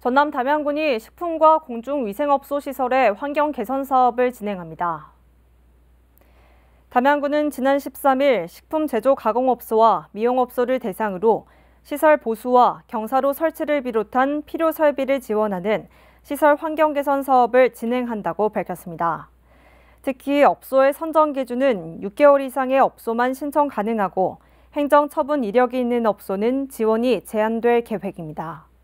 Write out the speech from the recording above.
전남 담양군이 식품과 공중위생업소 시설의 환경 개선 사업을 진행합니다. 담양군은 지난 13일 식품 제조 가공업소와 미용업소를 대상으로 시설 보수와 경사로 설치를 비롯한 필요 설비를 지원하는 시설 환경 개선 사업을 진행한다고 밝혔습니다. 특히 업소의 선정 기준은 6개월 이상의 업소만 신청 가능하고 행정처분 이력이 있는 업소는 지원이 제한될 계획입니다.